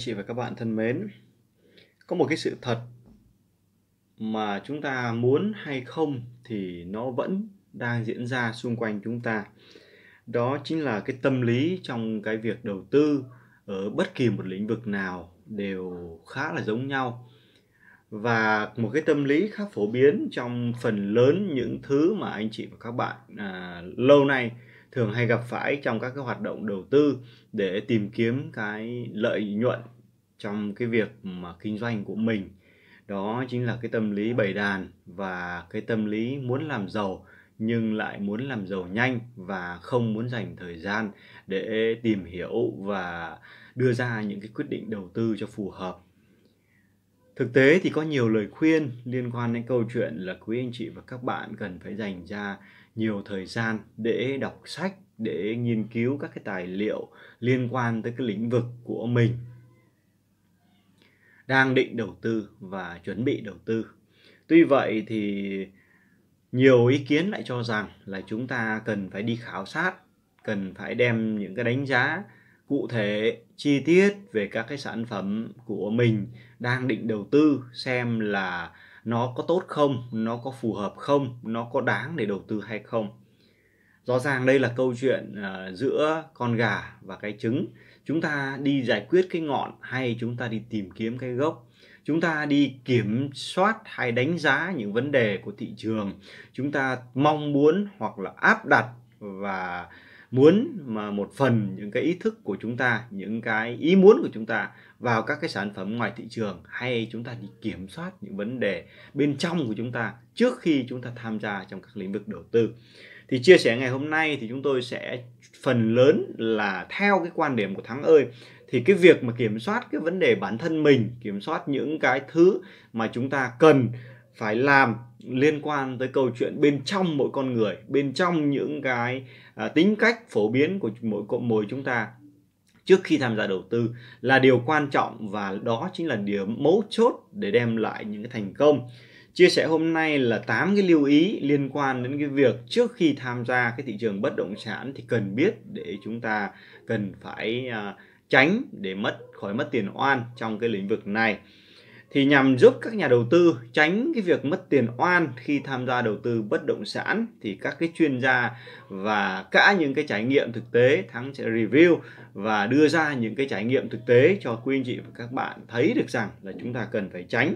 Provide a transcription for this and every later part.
anh chị và các bạn thân mến có một cái sự thật mà chúng ta muốn hay không thì nó vẫn đang diễn ra xung quanh chúng ta đó chính là cái tâm lý trong cái việc đầu tư ở bất kỳ một lĩnh vực nào đều khá là giống nhau và một cái tâm lý khá phổ biến trong phần lớn những thứ mà anh chị và các bạn à, lâu nay thường hay gặp phải trong các cái hoạt động đầu tư để tìm kiếm cái lợi nhuận trong cái việc mà kinh doanh của mình đó chính là cái tâm lý bầy đàn và cái tâm lý muốn làm giàu nhưng lại muốn làm giàu nhanh và không muốn dành thời gian để tìm hiểu và đưa ra những cái quyết định đầu tư cho phù hợp Thực tế thì có nhiều lời khuyên liên quan đến câu chuyện là quý anh chị và các bạn cần phải dành ra nhiều thời gian để đọc sách, để nghiên cứu các cái tài liệu liên quan tới cái lĩnh vực của mình đang định đầu tư và chuẩn bị đầu tư. Tuy vậy thì nhiều ý kiến lại cho rằng là chúng ta cần phải đi khảo sát, cần phải đem những cái đánh giá cụ thể, chi tiết về các cái sản phẩm của mình đang định đầu tư xem là nó có tốt không nó có phù hợp không nó có đáng để đầu tư hay không rõ ràng đây là câu chuyện uh, giữa con gà và cái trứng chúng ta đi giải quyết cái ngọn hay chúng ta đi tìm kiếm cái gốc chúng ta đi kiểm soát hay đánh giá những vấn đề của thị trường chúng ta mong muốn hoặc là áp đặt và muốn mà một phần những cái ý thức của chúng ta những cái ý muốn của chúng ta vào các cái sản phẩm ngoài thị trường hay chúng ta đi kiểm soát những vấn đề bên trong của chúng ta trước khi chúng ta tham gia trong các lĩnh vực đầu tư thì chia sẻ ngày hôm nay thì chúng tôi sẽ phần lớn là theo cái quan điểm của thắng ơi thì cái việc mà kiểm soát cái vấn đề bản thân mình kiểm soát những cái thứ mà chúng ta cần phải làm liên quan tới câu chuyện bên trong mỗi con người bên trong những cái à, tính cách phổ biến của mỗi cộng mỗi chúng ta trước khi tham gia đầu tư là điều quan trọng và đó chính là điểm mấu chốt để đem lại những cái thành công. Chia sẻ hôm nay là 8 cái lưu ý liên quan đến cái việc trước khi tham gia cái thị trường bất động sản thì cần biết để chúng ta cần phải à, tránh để mất khỏi mất tiền oan trong cái lĩnh vực này thì nhằm giúp các nhà đầu tư tránh cái việc mất tiền oan khi tham gia đầu tư bất động sản thì các cái chuyên gia và cả những cái trải nghiệm thực tế thắng sẽ review và đưa ra những cái trải nghiệm thực tế cho quý anh chị và các bạn thấy được rằng là chúng ta cần phải tránh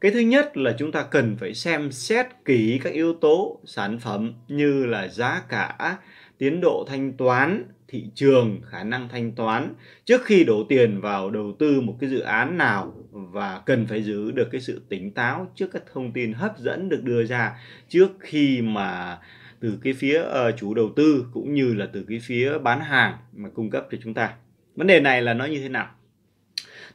cái thứ nhất là chúng ta cần phải xem xét kỹ các yếu tố sản phẩm như là giá cả tiến độ thanh toán thị trường khả năng thanh toán trước khi đổ tiền vào đầu tư một cái dự án nào và cần phải giữ được cái sự tỉnh táo trước các thông tin hấp dẫn được đưa ra trước khi mà từ cái phía uh, chủ đầu tư cũng như là từ cái phía bán hàng mà cung cấp cho chúng ta vấn đề này là nó như thế nào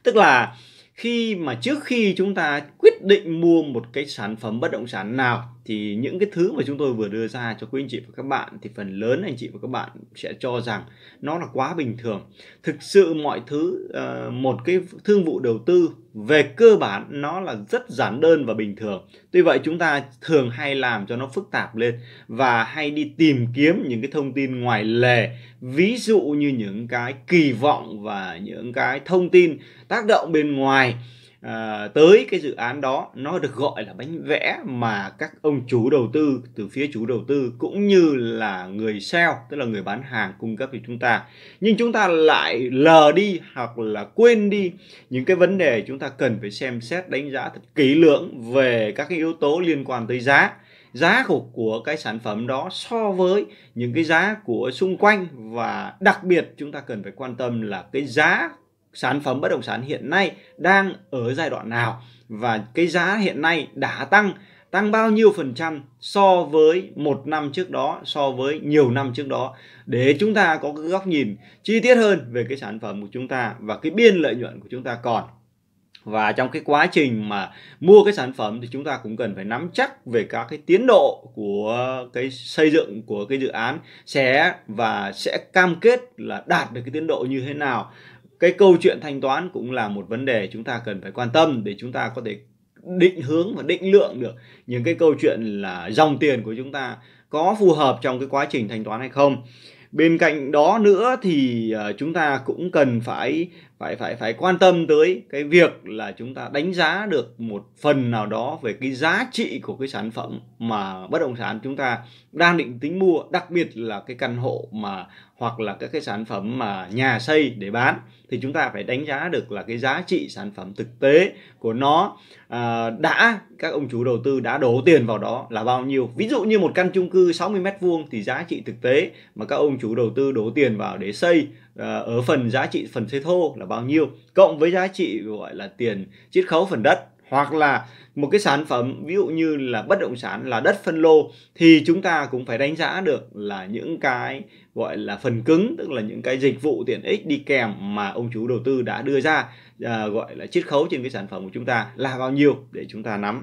tức là khi mà trước khi chúng ta quyết định mua một cái sản phẩm bất động sản nào thì những cái thứ mà chúng tôi vừa đưa ra cho quý anh chị và các bạn thì phần lớn anh chị và các bạn sẽ cho rằng nó là quá bình thường thực sự mọi thứ ờ, một cái thương vụ đầu tư về cơ bản nó là rất giản đơn và bình thường tuy vậy chúng ta thường hay làm cho nó phức tạp lên và hay đi tìm kiếm những cái thông tin ngoài lề ví dụ như những cái kỳ vọng và những cái thông tin tác động bên ngoài À, tới cái dự án đó nó được gọi là bánh vẽ mà các ông chủ đầu tư từ phía chủ đầu tư cũng như là người sale tức là người bán hàng cung cấp cho chúng ta nhưng chúng ta lại lờ đi hoặc là quên đi những cái vấn đề chúng ta cần phải xem xét đánh giá thật kỹ lưỡng về các cái yếu tố liên quan tới giá giá của, của cái sản phẩm đó so với những cái giá của xung quanh và đặc biệt chúng ta cần phải quan tâm là cái giá sản phẩm bất động sản hiện nay đang ở giai đoạn nào và cái giá hiện nay đã tăng tăng bao nhiêu phần trăm so với một năm trước đó so với nhiều năm trước đó để chúng ta có cái góc nhìn chi tiết hơn về cái sản phẩm của chúng ta và cái biên lợi nhuận của chúng ta còn và trong cái quá trình mà mua cái sản phẩm thì chúng ta cũng cần phải nắm chắc về các cái tiến độ của cái xây dựng của cái dự án sẽ và sẽ cam kết là đạt được cái tiến độ như thế nào cái câu chuyện thanh toán cũng là một vấn đề chúng ta cần phải quan tâm để chúng ta có thể định hướng và định lượng được những cái câu chuyện là dòng tiền của chúng ta có phù hợp trong cái quá trình thanh toán hay không bên cạnh đó nữa thì ờ, chúng ta cũng cần phải phải phải phải quan tâm tới cái việc là chúng ta đánh giá được một phần nào đó về cái giá trị của cái sản phẩm mà bất động sản chúng ta đang định tính mua đặc biệt là cái căn hộ mà hoặc là các cái sản phẩm mà nhà xây để bán thì chúng ta phải đánh giá được là cái giá trị sản phẩm thực tế của nó à, đã các ông chủ đầu tư đã đổ tiền vào đó là bao nhiêu ví dụ như một căn chung cư 60 mét vuông thì giá trị thực tế mà các ông chủ đầu tư đổ tiền vào để xây Ờ, ở phần giá trị phần thuế thô là bao nhiêu cộng với giá trị gọi là tiền chiết khấu phần đất hoặc là một cái sản phẩm ví dụ như là bất động sản là đất phân lô thì chúng ta cũng phải đánh giá được là những cái gọi là phần cứng tức là những cái dịch vụ tiện ích đi kèm mà ông chủ đầu tư đã đưa ra à, gọi là chiết khấu trên cái sản phẩm của chúng ta là bao nhiêu để chúng ta nắm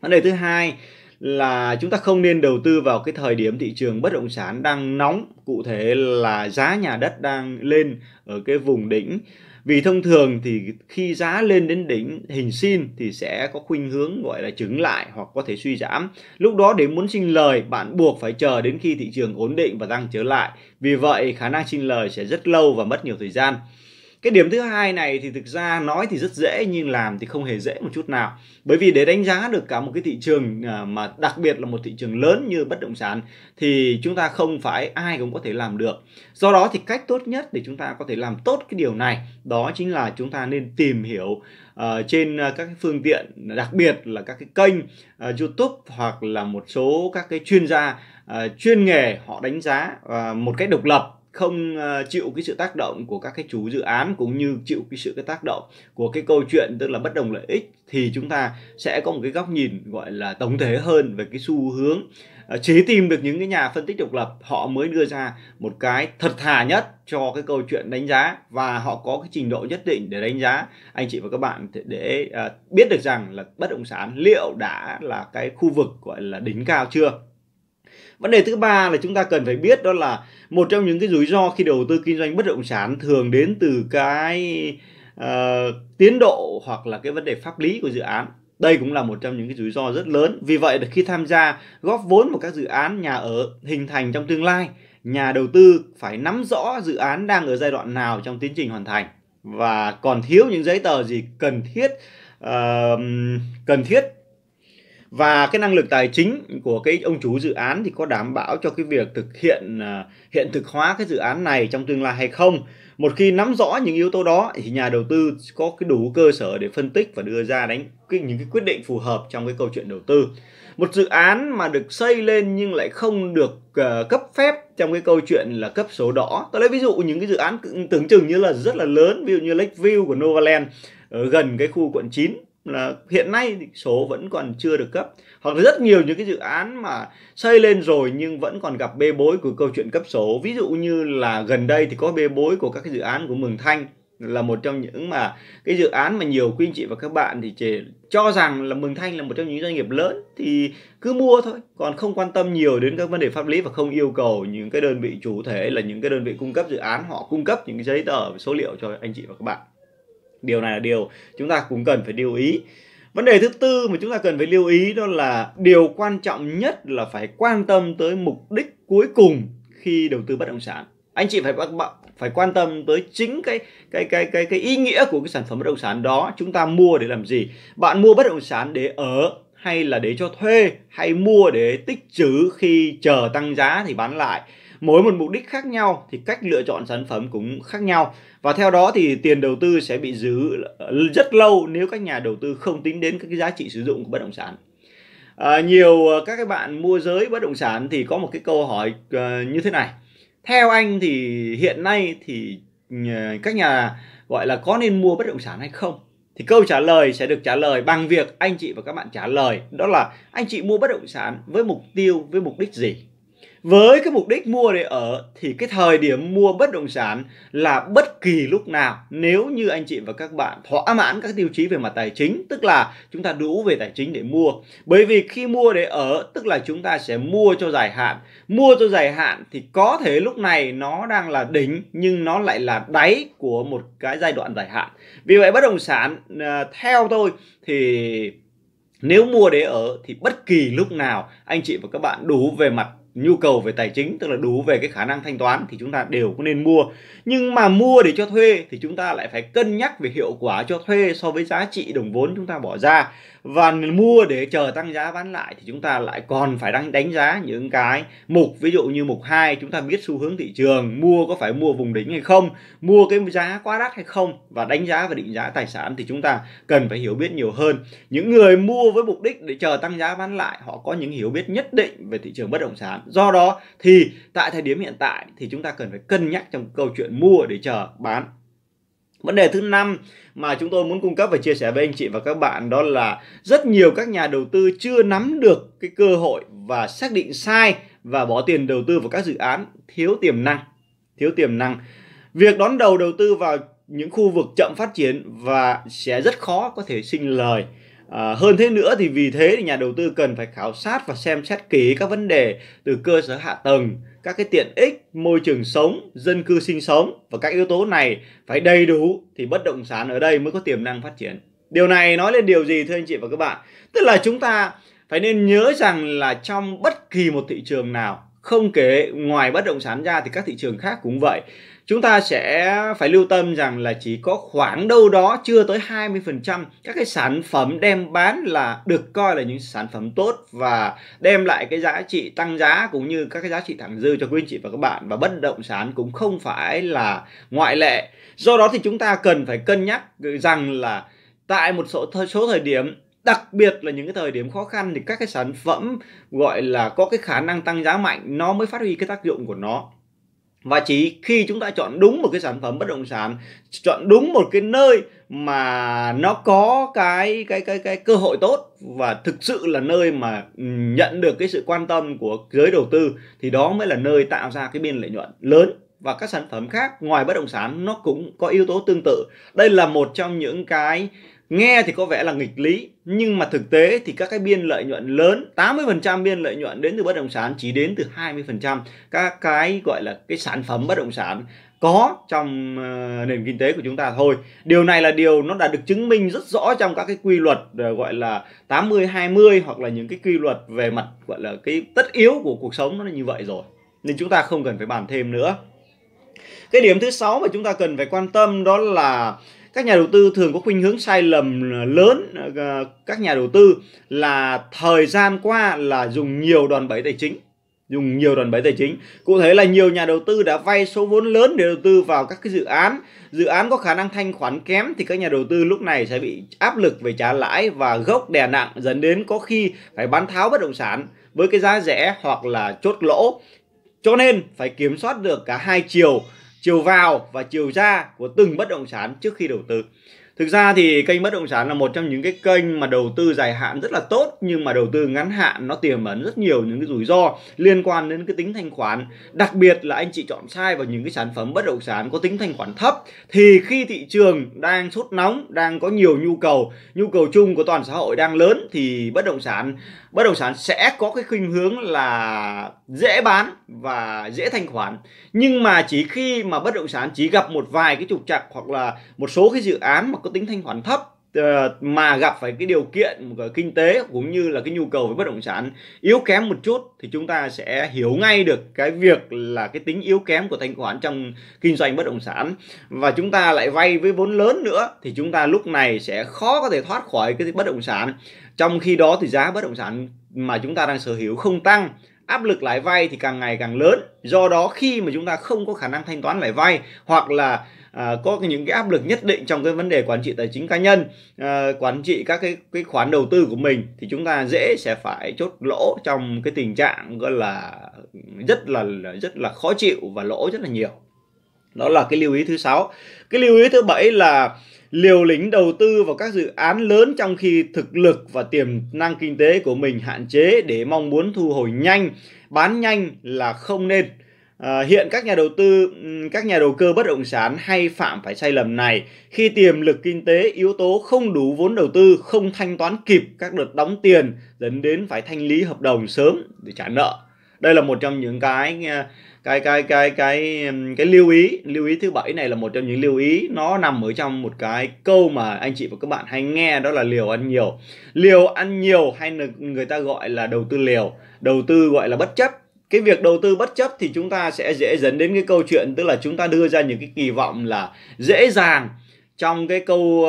vấn đề thứ hai là chúng ta không nên đầu tư vào cái thời điểm thị trường bất động sản đang nóng cụ thể là giá nhà đất đang lên ở cái vùng đỉnh vì thông thường thì khi giá lên đến đỉnh hình sin thì sẽ có khuynh hướng gọi là chứng lại hoặc có thể suy giảm lúc đó để muốn sinh lời bạn buộc phải chờ đến khi thị trường ổn định và tăng trở lại vì vậy khả năng sinh lời sẽ rất lâu và mất nhiều thời gian cái điểm thứ hai này thì thực ra nói thì rất dễ nhưng làm thì không hề dễ một chút nào bởi vì để đánh giá được cả một cái thị trường à, mà đặc biệt là một thị trường lớn như bất động sản thì chúng ta không phải ai cũng có thể làm được do đó thì cách tốt nhất để chúng ta có thể làm tốt cái điều này đó chính là chúng ta nên tìm hiểu uh, trên à, các cái phương tiện đặc biệt là các cái kênh uh, youtube hoặc là một số các cái chuyên gia uh, chuyên nghề họ đánh giá uh, một cách độc lập không ờ, chịu cái sự tác động của các cái chủ dự án cũng như chịu cái sự cái tác động của cái câu chuyện tức là bất đồng lợi ích thì chúng ta sẽ có một cái góc nhìn gọi là tổng thể hơn về cái xu hướng ờ, chỉ tìm được những cái nhà phân tích độc lập họ mới đưa ra một cái thật thà nhất cho cái câu chuyện đánh giá và họ có cái trình độ nhất định để đánh giá anh chị và các bạn để ờ, biết được rằng là bất động sản liệu đã là cái khu vực gọi là đỉnh cao chưa vấn đề thứ ba là chúng ta cần phải biết đó là một trong những cái rủi ro khi đầu tư kinh doanh bất động sản thường đến từ cái uh, tiến độ hoặc là cái vấn đề pháp lý của dự án đây cũng là một trong những cái rủi ro rất lớn vì vậy khi tham gia góp vốn vào các dự án nhà ở hình thành trong tương lai nhà đầu tư phải nắm rõ dự án đang ở giai đoạn nào trong tiến trình hoàn thành và còn thiếu những giấy tờ gì cần thiết uh, cần thiết và cái năng lực tài chính của cái ông chủ dự án thì có đảm bảo cho cái việc thực hiện à, hiện thực hóa cái dự án này trong tương lai hay không một khi nắm rõ những yếu tố đó thì nhà đầu tư có cái đủ cơ sở để phân tích và đưa ra đánh những cái quyết định phù hợp trong cái câu chuyện đầu tư một dự án mà được xây lên nhưng lại không được à, cấp phép trong cái câu chuyện là cấp số đỏ tôi lấy ví dụ những cái dự án tưởng chừng như là rất là lớn ví dụ như Lakeview của Novaland ở gần cái khu quận 9 là hiện nay thì số vẫn còn chưa được cấp hoặc là rất nhiều những cái dự án mà xây lên rồi nhưng vẫn còn gặp bê bối của câu chuyện cấp số ví dụ như là gần đây thì có bê bối của các cái dự án của Mường Thanh là một trong những mà cái dự án mà nhiều quý anh chị và các bạn thì chỉ cho rằng là Mường Thanh là một trong những doanh nghiệp lớn thì cứ mua thôi còn không quan tâm nhiều đến các vấn đề pháp lý và không yêu cầu những cái đơn vị chủ thể là những cái đơn vị cung cấp dự án họ cung cấp những cái giấy tờ số liệu cho anh chị và các bạn điều này là điều chúng ta cũng cần phải lưu ý vấn đề thứ tư mà chúng ta cần phải lưu ý đó là điều quan trọng nhất là phải quan tâm tới mục đích cuối cùng khi đầu tư bất động sản anh chị phải bắt bạn phải quan tâm tới chính cái cái cái cái cái ý nghĩa của cái sản phẩm bất động sản đó chúng ta mua để làm gì bạn mua bất động sản để ở hay là để cho thuê hay mua để tích trữ khi chờ tăng giá thì bán lại mỗi một mục đích khác nhau thì cách lựa chọn sản phẩm cũng khác nhau và theo đó thì tiền đầu tư sẽ bị giữ rất lâu nếu các nhà đầu tư không tính đến các cái giá trị sử dụng của bất động sản à, nhiều à, các cái bạn mua giới bất động sản thì có một cái câu hỏi à, như thế này theo anh thì hiện nay thì à, các nhà gọi là có nên mua bất động sản hay không thì câu trả lời sẽ được trả lời bằng việc anh chị và các bạn trả lời đó là anh chị mua bất động sản với mục tiêu với mục đích gì với cái mục đích mua để ở thì cái thời điểm mua bất động sản là bất kỳ lúc nào nếu như anh chị và các bạn thỏa mãn các tiêu chí về mặt tài chính tức là chúng ta đủ về tài chính để mua bởi vì khi mua để ở tức là chúng ta sẽ mua cho dài hạn mua cho dài hạn thì có thể lúc này nó đang là đỉnh nhưng nó lại là đáy của một cái giai đoạn dài hạn vì vậy bất động sản à, theo tôi thì nếu mua để ở thì bất kỳ lúc nào anh chị và các bạn đủ về mặt nhu cầu về tài chính tức là đủ về cái khả năng thanh toán thì chúng ta đều có nên mua nhưng mà mua để cho thuê thì chúng ta lại phải cân nhắc về hiệu quả cho thuê so với giá trị đồng vốn chúng ta bỏ ra và mua để chờ tăng giá bán lại thì chúng ta lại còn phải đánh đánh giá những cái mục ví dụ như mục 2 chúng ta biết xu hướng thị trường mua có phải mua vùng đỉnh hay không mua cái giá quá đắt hay không và đánh giá và định giá tài sản thì chúng ta cần phải hiểu biết nhiều hơn những người mua với mục đích để chờ tăng giá bán lại họ có những hiểu biết nhất định về thị trường bất động sản do đó thì tại thời điểm hiện tại thì chúng ta cần phải cân nhắc trong câu chuyện mua để chờ bán Vấn đề thứ năm mà chúng tôi muốn cung cấp và chia sẻ với anh chị và các bạn đó là rất nhiều các nhà đầu tư chưa nắm được cái cơ hội và xác định sai và bỏ tiền đầu tư vào các dự án thiếu tiềm năng, thiếu tiềm năng. Việc đón đầu đầu tư vào những khu vực chậm phát triển và sẽ rất khó có thể sinh lời À, hơn thế nữa thì vì thế thì nhà đầu tư cần phải khảo sát và xem xét kỹ các vấn đề từ cơ sở hạ tầng, các cái tiện ích, môi trường sống, dân cư sinh sống và các yếu tố này phải đầy đủ thì bất động sản ở đây mới có tiềm năng phát triển. Điều này nói lên điều gì thưa anh chị và các bạn? Tức là chúng ta phải nên nhớ rằng là trong bất kỳ một thị trường nào không kể ngoài bất động sản ra thì các thị trường khác cũng vậy chúng ta sẽ phải lưu tâm rằng là chỉ có khoảng đâu đó chưa tới 20% các cái sản phẩm đem bán là được coi là những sản phẩm tốt và đem lại cái giá trị tăng giá cũng như các cái giá trị thẳng dư cho quý anh chị và các bạn và bất động sản cũng không phải là ngoại lệ. Do đó thì chúng ta cần phải cân nhắc rằng là tại một số số thời điểm đặc biệt là những cái thời điểm khó khăn thì các cái sản phẩm gọi là có cái khả năng tăng giá mạnh nó mới phát huy cái tác dụng của nó và chỉ khi chúng ta chọn đúng một cái sản phẩm bất động sản chọn đúng một cái nơi mà nó có cái cái cái cái cơ hội tốt và thực sự là nơi mà nhận được cái sự quan tâm của giới đầu tư thì đó mới là nơi tạo ra cái biên lợi nhuận lớn và các sản phẩm khác ngoài bất động sản nó cũng có yếu tố tương tự đây là một trong những cái Nghe thì có vẻ là nghịch lý, nhưng mà thực tế thì các cái biên lợi nhuận lớn, 80% biên lợi nhuận đến từ bất động sản chỉ đến từ 20% các cái gọi là cái sản phẩm bất động sản có trong ờ, nền kinh tế của chúng ta thôi. Điều này là điều nó đã được chứng minh rất rõ trong các cái quy luật ờ, gọi là 80 20 hoặc là những cái quy luật về mặt gọi là cái tất yếu của cuộc sống nó là như vậy rồi. Nên chúng ta không cần phải bàn thêm nữa. Cái điểm thứ sáu mà chúng ta cần phải quan tâm đó là các nhà đầu tư thường có khuynh hướng sai lầm lớn ờ, các nhà đầu tư là thời gian qua là dùng nhiều đòn bẩy tài chính dùng nhiều đòn bẩy tài chính cụ thể là nhiều nhà đầu tư đã vay số vốn lớn để đầu tư vào các cái dự án dự án có khả năng thanh khoản kém thì các nhà đầu tư lúc này sẽ bị áp lực về trả lãi và gốc đè nặng dẫn đến có khi phải bán tháo bất động sản với cái giá rẻ hoặc là chốt lỗ cho nên phải kiểm soát được cả hai chiều chiều vào và chiều ra của từng bất động sản trước khi đầu tư Thực ra thì kênh bất động sản là một trong những cái kênh mà đầu tư dài hạn rất là tốt nhưng mà đầu tư ngắn hạn nó tiềm ẩn rất nhiều những cái rủi ro liên quan đến cái tính thanh khoản. Đặc biệt là anh chị chọn sai vào những cái sản phẩm bất động sản có tính thanh khoản thấp thì khi thị trường đang sốt nóng, đang có nhiều nhu cầu, nhu cầu chung của toàn xã hội đang lớn thì bất động sản bất động sản sẽ có cái khuynh hướng là dễ bán và dễ thanh khoản. Nhưng mà chỉ khi mà bất động sản chỉ gặp một vài cái trục trặc hoặc là một số cái dự án mà có có tính thanh khoản thấp ờ, mà gặp phải cái điều kiện kinh tế cũng như là cái nhu cầu về bất động sản yếu kém một chút thì chúng ta sẽ hiểu ngay được cái việc là cái tính yếu kém của thanh khoản trong kinh doanh bất động sản và chúng ta lại vay với vốn lớn nữa thì chúng ta lúc này sẽ khó có thể thoát khỏi cái bất động sản trong khi đó thì giá bất động sản mà chúng ta đang sở hữu không tăng áp lực lãi vay thì càng ngày càng lớn do đó khi mà chúng ta không có khả năng thanh toán lãi vay hoặc là à, có những cái áp lực nhất định trong cái vấn đề quản trị tài chính cá nhân à, quản trị các cái cái khoản đầu tư của mình thì chúng ta dễ sẽ phải chốt lỗ trong cái tình trạng gọi là rất là rất là khó chịu và lỗ rất là nhiều đó là cái lưu ý thứ sáu cái lưu ý thứ bảy là liều lĩnh đầu tư vào các dự án lớn trong khi thực lực và tiềm năng kinh tế của mình hạn chế để mong muốn thu hồi nhanh, bán nhanh là không nên. À, hiện các nhà đầu tư, các nhà đầu cơ bất động sản hay phạm phải sai lầm này khi tiềm lực kinh tế yếu tố không đủ vốn đầu tư, không thanh toán kịp các đợt đóng tiền dẫn đến phải thanh lý hợp đồng sớm để trả nợ. Đây là một trong những cái à, cái cái cái cái cái lưu ý lưu ý thứ bảy này là một trong những lưu ý nó nằm ở trong một cái câu mà anh chị và các bạn hay nghe đó là liều ăn nhiều liều ăn nhiều hay người ta gọi là đầu tư liều đầu tư gọi là bất chấp cái việc đầu tư bất chấp thì chúng ta sẽ dễ dẫn đến cái câu chuyện tức là chúng ta đưa ra những cái kỳ vọng là dễ dàng trong cái câu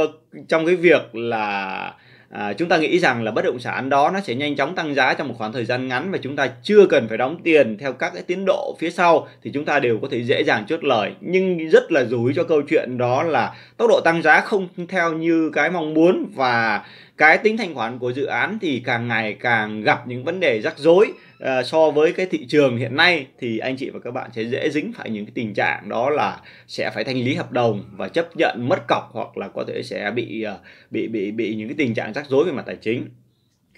trong cái việc là à, chúng ta nghĩ rằng là bất động sản đó nó sẽ nhanh chóng tăng giá trong một khoảng thời gian ngắn và chúng ta chưa cần phải đóng tiền theo các cái tiến độ phía sau thì chúng ta đều có thể dễ dàng chốt lời nhưng rất là rủi cho câu chuyện đó là tốc độ tăng giá không theo như cái mong muốn và cái tính thanh khoản của dự án thì càng ngày càng gặp những vấn đề rắc rối à, so với cái thị trường hiện nay thì anh chị và các bạn sẽ dễ dính phải những cái tình trạng đó là sẽ phải thanh lý hợp đồng và chấp nhận mất cọc hoặc là có thể sẽ bị ờ, bị bị bị những cái tình trạng rắc rối về mặt tài chính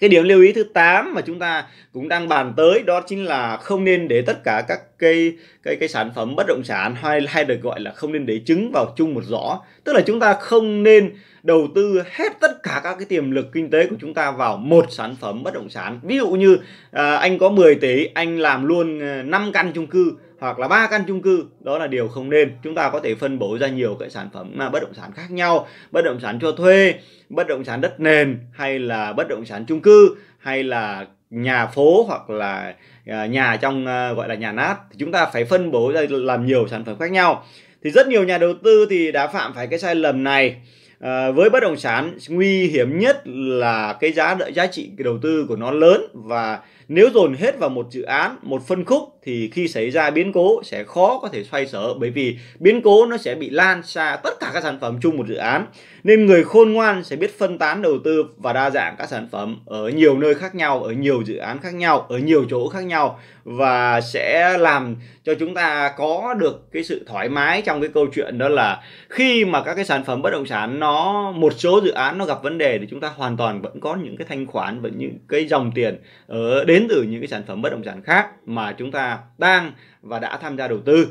cái điểm lưu ý thứ 8 mà chúng ta cũng đang bàn tới đó chính là không nên để tất cả các cái cái cái sản phẩm bất động sản hay hay được gọi là không nên để trứng vào chung một giỏ tức là chúng ta không nên đầu tư hết tất cả các cái tiềm lực kinh tế của chúng ta vào một sản phẩm bất động sản ví dụ như à, anh có 10 tỷ anh làm luôn 5 à, căn chung cư hoặc là ba căn chung cư đó là điều không nên chúng ta có thể phân bổ ra nhiều cái sản phẩm mà bất động sản khác nhau bất động sản cho thuê bất động sản đất nền hay là bất động sản chung cư hay là nhà phố hoặc là à, nhà trong à, gọi là nhà nát thì chúng ta phải phân bổ ra làm nhiều sản phẩm khác nhau thì rất nhiều nhà đầu tư thì đã phạm phải cái sai lầm này Ờ, với bất động sản nguy hiểm nhất là cái giá đợi giá trị đầu tư của nó lớn và nếu dồn hết vào một dự án, một phân khúc thì khi xảy ra biến cố sẽ khó có thể xoay sở bởi vì biến cố nó sẽ bị lan xa tất cả các sản phẩm chung một dự án. Nên người khôn ngoan sẽ biết phân tán đầu tư và đa dạng các sản phẩm ở nhiều nơi khác nhau, ở nhiều dự án khác nhau, ở nhiều chỗ khác nhau và sẽ làm cho chúng ta có được cái sự thoải mái trong cái câu chuyện đó là khi mà các cái sản phẩm bất động sản nó một số dự án nó gặp vấn đề thì chúng ta hoàn toàn vẫn có những cái thanh khoản vẫn những cái dòng tiền ở đến đến từ những cái sản phẩm bất động sản khác mà chúng ta đang và đã tham gia đầu tư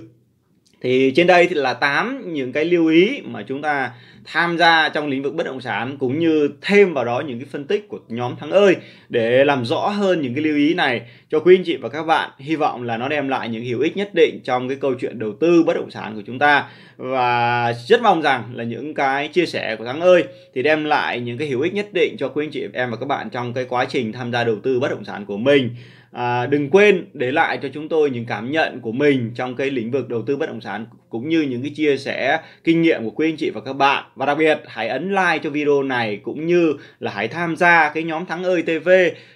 thì trên đây thì là 8 những cái lưu ý mà chúng ta tham gia trong lĩnh vực bất động sản cũng như thêm vào đó những cái phân tích của nhóm Thắng ơi để làm rõ hơn những cái lưu ý này cho quý anh chị và các bạn. Hy vọng là nó đem lại những hữu ích nhất định trong cái câu chuyện đầu tư bất động sản của chúng ta và rất mong rằng là những cái chia sẻ của Thắng ơi thì đem lại những cái hữu ích nhất định cho quý anh chị em và các bạn trong cái quá trình tham gia đầu tư bất động sản của mình. À, đừng quên để lại cho chúng tôi những cảm nhận của mình trong cái lĩnh vực đầu tư bất động sản cũng như những cái chia sẻ kinh nghiệm của quý anh chị và các bạn và đặc biệt hãy ấn like cho video này cũng như là hãy tham gia cái nhóm thắng ơi TV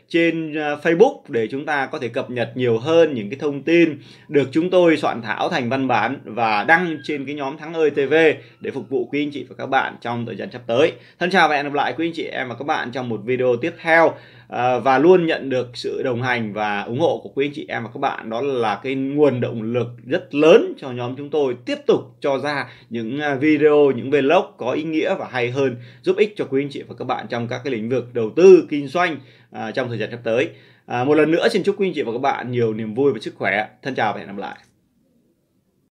trên à, Facebook để chúng ta có thể cập nhật nhiều hơn những cái thông tin được chúng tôi soạn thảo thành văn bản và đăng trên cái nhóm Thắng ơi TV để phục vụ quý anh chị và các bạn trong thời gian sắp tới. Thân chào và hẹn gặp lại quý anh chị em và các bạn trong một video tiếp theo à, và luôn nhận được sự đồng hành và ủng hộ của quý anh chị em và các bạn đó là cái nguồn động lực rất lớn cho nhóm chúng tôi tiếp tục cho ra những à, video những vlog có ý nghĩa và hay hơn giúp ích cho quý anh chị và các bạn trong các cái lĩnh vực đầu tư kinh doanh à, trong thời gian sắp tới à, một lần nữa xin chúc quý anh chị và các bạn nhiều niềm vui và sức khỏe thân chào và hẹn gặp lại